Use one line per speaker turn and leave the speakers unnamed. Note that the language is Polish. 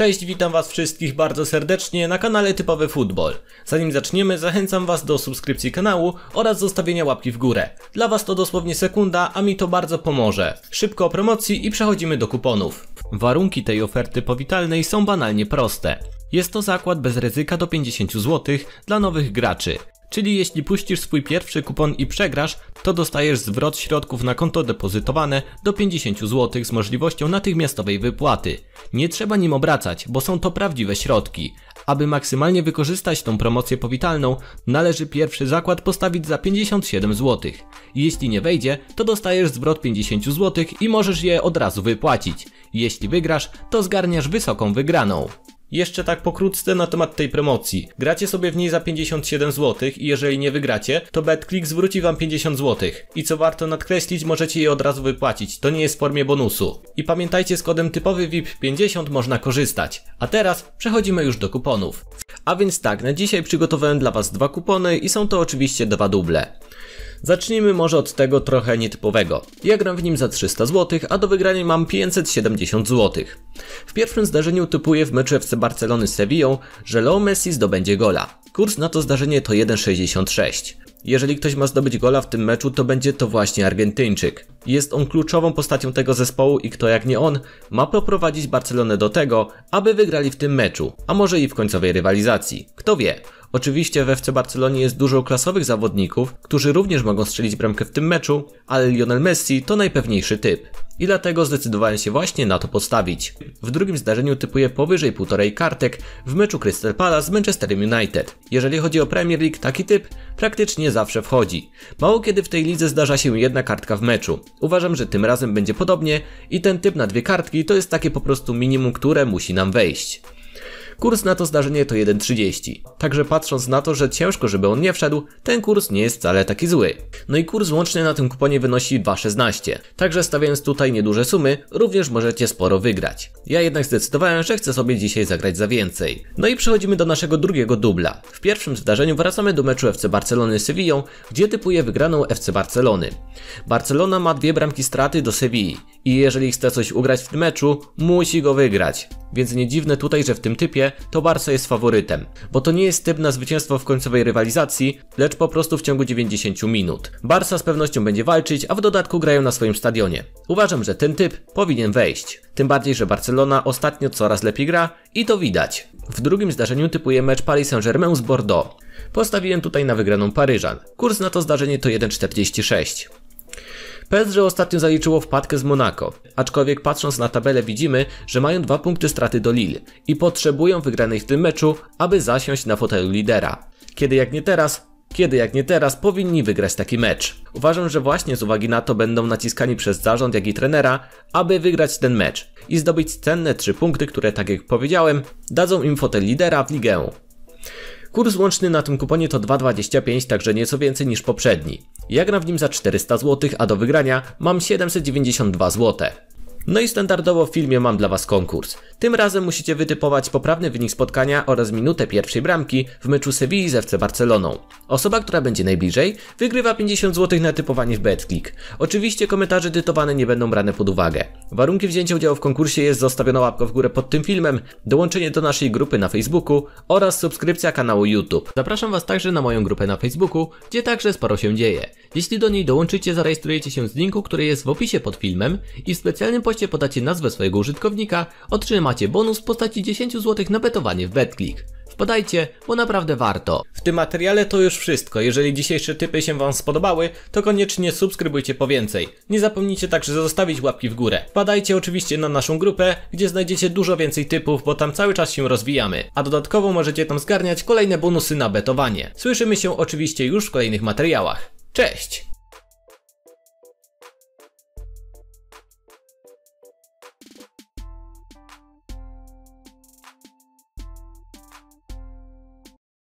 Cześć, witam was wszystkich bardzo serdecznie na kanale Typowy Futbol. Zanim zaczniemy, zachęcam was do subskrypcji kanału oraz zostawienia łapki w górę. Dla was to dosłownie sekunda, a mi to bardzo pomoże. Szybko o promocji i przechodzimy do kuponów. Warunki tej oferty powitalnej są banalnie proste. Jest to zakład bez ryzyka do 50 zł dla nowych graczy. Czyli jeśli puścisz swój pierwszy kupon i przegrasz, to dostajesz zwrot środków na konto depozytowane do 50 zł z możliwością natychmiastowej wypłaty. Nie trzeba nim obracać, bo są to prawdziwe środki. Aby maksymalnie wykorzystać tą promocję powitalną, należy pierwszy zakład postawić za 57 zł. Jeśli nie wejdzie, to dostajesz zwrot 50 zł i możesz je od razu wypłacić. Jeśli wygrasz, to zgarniasz wysoką wygraną. Jeszcze tak pokrótce na temat tej promocji. Gracie sobie w niej za 57 zł i jeżeli nie wygracie, to BetClick zwróci wam 50 zł. I co warto nadkreślić, możecie je od razu wypłacić, to nie jest w formie bonusu. I pamiętajcie, z kodem typowy VIP50 można korzystać. A teraz przechodzimy już do kuponów. A więc tak, na dzisiaj przygotowałem dla was dwa kupony i są to oczywiście dwa duble. Zacznijmy może od tego trochę nietypowego. Ja gram w nim za 300 zł, a do wygrania mam 570 zł. W pierwszym zdarzeniu typuję w meczu FC Barcelony z Sevillą, że Leo Messi zdobędzie gola. Kurs na to zdarzenie to 1,66. Jeżeli ktoś ma zdobyć gola w tym meczu, to będzie to właśnie Argentyńczyk. Jest on kluczową postacią tego zespołu i kto jak nie on, ma poprowadzić Barcelonę do tego, aby wygrali w tym meczu, a może i w końcowej rywalizacji. Kto wie, Oczywiście we FC Barcelonie jest dużo klasowych zawodników, którzy również mogą strzelić bramkę w tym meczu, ale Lionel Messi to najpewniejszy typ. I dlatego zdecydowałem się właśnie na to postawić. W drugim zdarzeniu typuję powyżej półtorej kartek w meczu Crystal Palace z Manchesterem United. Jeżeli chodzi o Premier League, taki typ praktycznie zawsze wchodzi. Mało kiedy w tej lidze zdarza się jedna kartka w meczu. Uważam, że tym razem będzie podobnie i ten typ na dwie kartki to jest takie po prostu minimum, które musi nam wejść. Kurs na to zdarzenie to 1,30. Także patrząc na to, że ciężko, żeby on nie wszedł, ten kurs nie jest wcale taki zły. No i kurs łącznie na tym kuponie wynosi 2,16. Także stawiając tutaj nieduże sumy, również możecie sporo wygrać. Ja jednak zdecydowałem, że chcę sobie dzisiaj zagrać za więcej. No i przechodzimy do naszego drugiego dubla. W pierwszym zdarzeniu wracamy do meczu FC Barcelony z Sevillą, gdzie typuje wygraną FC Barcelony. Barcelona ma dwie bramki straty do Sevilli i jeżeli chce coś ugrać w tym meczu, musi go wygrać. Więc nie dziwne tutaj, że w tym typie to Barca jest faworytem, bo to nie jest typ na zwycięstwo w końcowej rywalizacji, lecz po prostu w ciągu 90 minut. Barca z pewnością będzie walczyć, a w dodatku grają na swoim stadionie. Uważam, że ten typ powinien wejść. Tym bardziej, że Barcelona ostatnio coraz lepiej gra i to widać. W drugim zdarzeniu typuję mecz Paris Saint-Germain z Bordeaux. Postawiłem tutaj na wygraną Paryżan. Kurs na to zdarzenie to 1,46. PSG ostatnio zaliczyło wpadkę z Monako, aczkolwiek patrząc na tabelę widzimy, że mają dwa punkty straty do Lille i potrzebują wygranej w tym meczu, aby zasiąść na fotelu lidera. Kiedy jak nie teraz, kiedy jak nie teraz powinni wygrać taki mecz. Uważam, że właśnie z uwagi na to będą naciskani przez zarząd jak i trenera, aby wygrać ten mecz i zdobyć cenne 3 punkty, które tak jak powiedziałem, dadzą im fotel lidera w ligę. Kurs łączny na tym kuponie to 2,25, także nieco więcej niż poprzedni. Ja gram w nim za 400 zł, a do wygrania mam 792 zł. No i standardowo w filmie mam dla Was konkurs. Tym razem musicie wytypować poprawny wynik spotkania oraz minutę pierwszej bramki w meczu Sewilli z FC Barceloną. Osoba, która będzie najbliżej, wygrywa 50 zł na typowanie w BetClick. Oczywiście komentarze tytowane nie będą brane pod uwagę. Warunki wzięcia udziału w konkursie jest zostawiona łapka w górę pod tym filmem, dołączenie do naszej grupy na Facebooku oraz subskrypcja kanału YouTube. Zapraszam Was także na moją grupę na Facebooku, gdzie także sporo się dzieje. Jeśli do niej dołączycie, zarejestrujecie się z linku, który jest w opisie pod filmem i w specjalnym płycie podacie nazwę swojego użytkownika, otrzymacie bonus w postaci 10 zł na betowanie w BetClick. Wpadajcie, bo naprawdę warto. W tym materiale to już wszystko. Jeżeli dzisiejsze typy się Wam spodobały, to koniecznie subskrybujcie po więcej. Nie zapomnijcie także zostawić łapki w górę. Wpadajcie oczywiście na naszą grupę, gdzie znajdziecie dużo więcej typów, bo tam cały czas się rozwijamy. A dodatkowo możecie tam zgarniać kolejne bonusy na betowanie. Słyszymy się oczywiście już w kolejnych materiałach. Cześć!